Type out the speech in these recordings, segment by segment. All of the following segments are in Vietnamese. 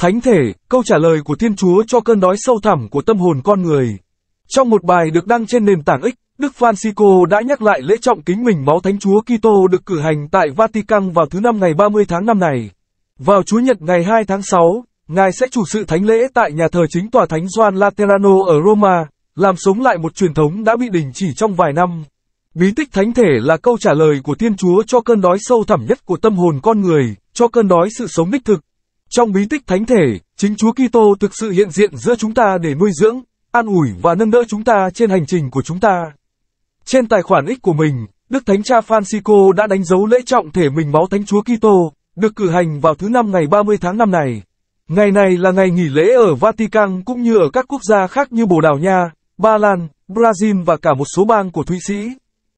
Thánh thể, câu trả lời của Thiên Chúa cho cơn đói sâu thẳm của tâm hồn con người. Trong một bài được đăng trên nền tảng X, Đức Francisco đã nhắc lại lễ trọng kính mình máu Thánh Chúa Kitô được cử hành tại Vatican vào thứ năm ngày 30 tháng 5 này. Vào Chúa Nhật ngày 2 tháng 6, Ngài sẽ chủ sự thánh lễ tại nhà thờ chính tòa Thánh Gioan Laterano ở Roma, làm sống lại một truyền thống đã bị đình chỉ trong vài năm. Bí tích thánh thể là câu trả lời của Thiên Chúa cho cơn đói sâu thẳm nhất của tâm hồn con người, cho cơn đói sự sống đích thực, trong bí tích thánh thể, chính Chúa Kitô thực sự hiện diện giữa chúng ta để nuôi dưỡng, an ủi và nâng đỡ chúng ta trên hành trình của chúng ta. Trên tài khoản X của mình, Đức Thánh Cha Francisco đã đánh dấu lễ trọng thể mình máu Thánh Chúa Kitô, được cử hành vào thứ năm ngày 30 tháng năm này. Ngày này là ngày nghỉ lễ ở Vatican cũng như ở các quốc gia khác như Bồ Đào Nha, Ba Lan, Brazil và cả một số bang của Thụy Sĩ.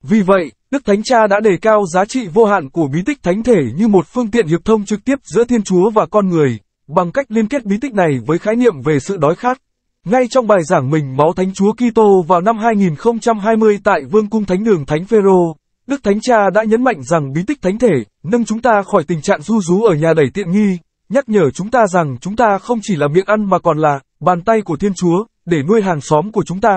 Vì vậy, Đức Thánh Cha đã đề cao giá trị vô hạn của bí tích thánh thể như một phương tiện hiệp thông trực tiếp giữa Thiên Chúa và con người, bằng cách liên kết bí tích này với khái niệm về sự đói khát. Ngay trong bài giảng mình máu Thánh Chúa Kitô vào năm 2020 tại Vương cung Thánh đường Thánh Phêrô, Đức Thánh Cha đã nhấn mạnh rằng bí tích thánh thể nâng chúng ta khỏi tình trạng du rú ở nhà đẩy tiện nghi, nhắc nhở chúng ta rằng chúng ta không chỉ là miệng ăn mà còn là bàn tay của Thiên Chúa để nuôi hàng xóm của chúng ta.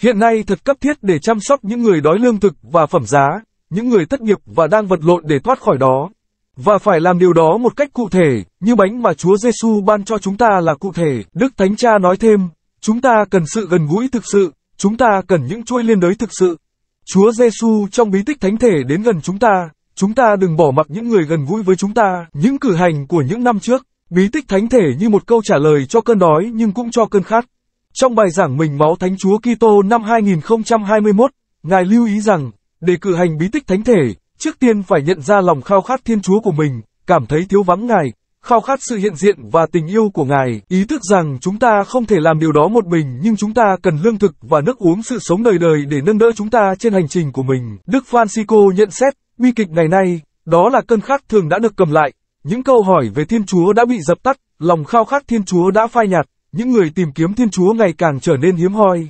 Hiện nay thật cấp thiết để chăm sóc những người đói lương thực và phẩm giá, những người thất nghiệp và đang vật lộn để thoát khỏi đó. Và phải làm điều đó một cách cụ thể, như bánh mà Chúa Giêsu ban cho chúng ta là cụ thể. Đức Thánh Cha nói thêm, chúng ta cần sự gần gũi thực sự, chúng ta cần những chuỗi liên đới thực sự. Chúa Giêsu trong bí tích thánh thể đến gần chúng ta, chúng ta đừng bỏ mặc những người gần gũi với chúng ta. Những cử hành của những năm trước, bí tích thánh thể như một câu trả lời cho cơn đói nhưng cũng cho cơn khát. Trong bài giảng mình máu Thánh Chúa Kitô năm 2021, Ngài lưu ý rằng, để cử hành bí tích thánh thể, trước tiên phải nhận ra lòng khao khát Thiên Chúa của mình, cảm thấy thiếu vắng Ngài, khao khát sự hiện diện và tình yêu của Ngài, ý thức rằng chúng ta không thể làm điều đó một mình nhưng chúng ta cần lương thực và nước uống sự sống đời đời để nâng đỡ chúng ta trên hành trình của mình. Đức Francisco nhận xét, bi kịch ngày nay, đó là cơn khát thường đã được cầm lại, những câu hỏi về Thiên Chúa đã bị dập tắt, lòng khao khát Thiên Chúa đã phai nhạt những người tìm kiếm Thiên Chúa ngày càng trở nên hiếm hoi.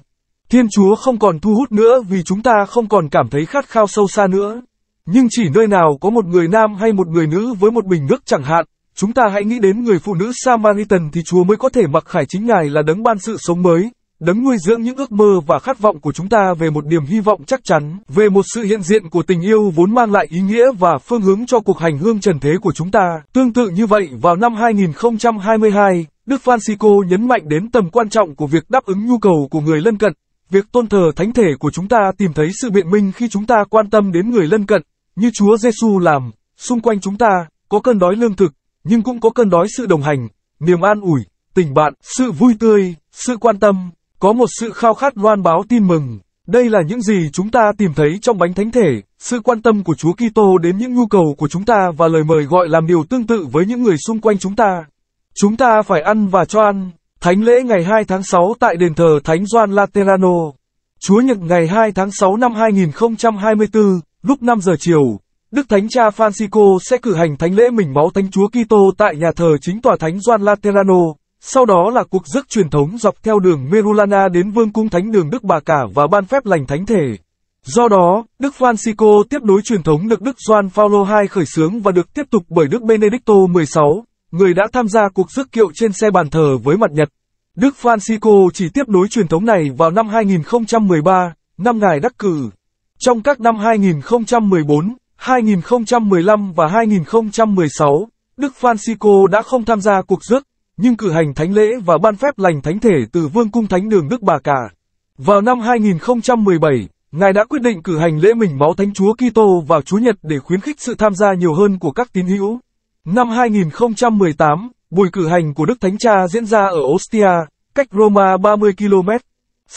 Thiên Chúa không còn thu hút nữa vì chúng ta không còn cảm thấy khát khao sâu xa nữa. Nhưng chỉ nơi nào có một người nam hay một người nữ với một bình nước chẳng hạn, chúng ta hãy nghĩ đến người phụ nữ Samaritan thì Chúa mới có thể mặc khải chính Ngài là đấng ban sự sống mới, đấng nuôi dưỡng những ước mơ và khát vọng của chúng ta về một niềm hy vọng chắc chắn, về một sự hiện diện của tình yêu vốn mang lại ý nghĩa và phương hướng cho cuộc hành hương trần thế của chúng ta. Tương tự như vậy, vào năm 2022, Đức Francisco nhấn mạnh đến tầm quan trọng của việc đáp ứng nhu cầu của người lân cận. Việc tôn thờ thánh thể của chúng ta tìm thấy sự biện minh khi chúng ta quan tâm đến người lân cận, như Chúa Giêsu làm. Xung quanh chúng ta có cơn đói lương thực, nhưng cũng có cơn đói sự đồng hành, niềm an ủi, tình bạn, sự vui tươi, sự quan tâm, có một sự khao khát loan báo tin mừng. Đây là những gì chúng ta tìm thấy trong bánh thánh thể, sự quan tâm của Chúa Kitô đến những nhu cầu của chúng ta và lời mời gọi làm điều tương tự với những người xung quanh chúng ta. Chúng ta phải ăn và cho ăn. Thánh lễ ngày 2 tháng 6 tại đền thờ Thánh Doan Laterano. Chúa Nhật ngày 2 tháng 6 năm 2024, lúc 5 giờ chiều, Đức Thánh Cha Francisco sẽ cử hành thánh lễ mình máu Thánh Chúa Kitô tại nhà thờ chính tòa Thánh Doan Laterano. Sau đó là cuộc giấc truyền thống dọc theo đường Merulana đến Vương cung Thánh đường Đức Bà Cả và ban phép lành thánh thể. Do đó, Đức Francisco tiếp nối truyền thống được Đức Gioan Paulo II khởi xướng và được tiếp tục bởi Đức Benedicto XVI người đã tham gia cuộc rước kiệu trên xe bàn thờ với mặt Nhật. Đức Francisco chỉ tiếp nối truyền thống này vào năm 2013, năm ngài đắc cử. Trong các năm 2014, 2015 và 2016, Đức Francisco đã không tham gia cuộc rước, nhưng cử hành thánh lễ và ban phép lành thánh thể từ Vương cung Thánh đường Đức Bà Cả. Vào năm 2017, Ngài đã quyết định cử hành lễ mình máu Thánh Chúa Kitô vào Chúa Nhật để khuyến khích sự tham gia nhiều hơn của các tín hữu. Năm 2018, buổi cử hành của Đức Thánh Cha diễn ra ở Ostia, cách Roma 30 km.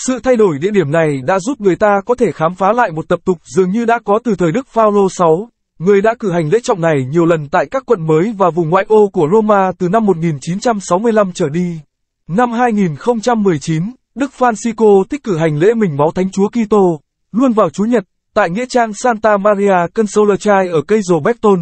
Sự thay đổi địa điểm này đã giúp người ta có thể khám phá lại một tập tục dường như đã có từ thời Đức Phaolô 6, người đã cử hành lễ trọng này nhiều lần tại các quận mới và vùng ngoại ô của Roma từ năm 1965 trở đi. Năm 2019, Đức Francisco thích cử hành lễ mình máu Thánh Chúa Kitô, luôn vào Chủ nhật, tại nghĩa trang Santa Maria Consolachai ở cây Roberton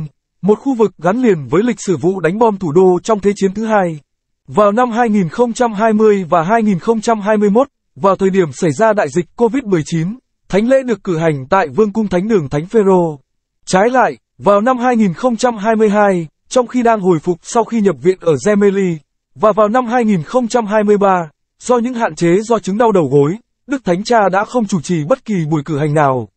một khu vực gắn liền với lịch sử vụ đánh bom thủ đô trong Thế chiến thứ hai. Vào năm 2020 và 2021, vào thời điểm xảy ra đại dịch COVID-19, thánh lễ được cử hành tại Vương cung Thánh đường Thánh Phêrô. Trái lại, vào năm 2022, trong khi đang hồi phục sau khi nhập viện ở Gemelli, và vào năm 2023, do những hạn chế do chứng đau đầu gối, Đức Thánh Cha đã không chủ trì bất kỳ buổi cử hành nào.